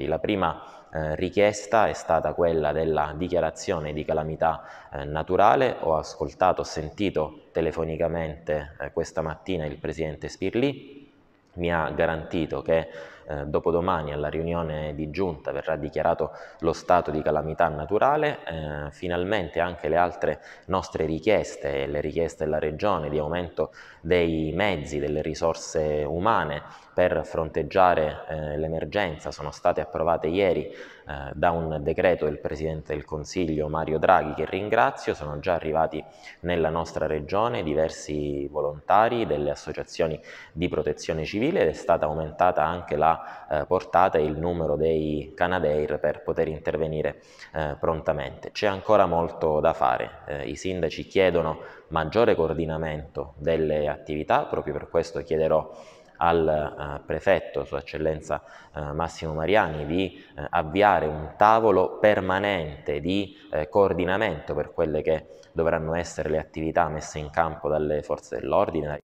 Ministeri. La prima eh, richiesta è stata quella della dichiarazione di calamità eh, naturale. Ho ascoltato, ho sentito telefonicamente eh, questa mattina il Presidente Spirli, mi ha garantito che eh, dopodomani alla riunione di giunta verrà dichiarato lo stato di calamità naturale, eh, finalmente anche le altre nostre richieste, le richieste della Regione di aumento dei mezzi, delle risorse umane per fronteggiare eh, l'emergenza sono state approvate ieri eh, da un decreto del Presidente del Consiglio Mario Draghi che ringrazio, sono già arrivati nella nostra regione diversi volontari delle associazioni di protezione civile ed è stata aumentata anche la eh, portata e il numero dei Canadair per poter intervenire eh, prontamente. C'è ancora molto da fare, eh, i sindaci chiedono maggiore coordinamento delle attività, proprio per questo chiederò al eh, prefetto, Sua Eccellenza eh, Massimo Mariani, di eh, avviare un tavolo permanente di coordinamento per quelle che dovranno essere le attività messe in campo dalle forze dell'ordine,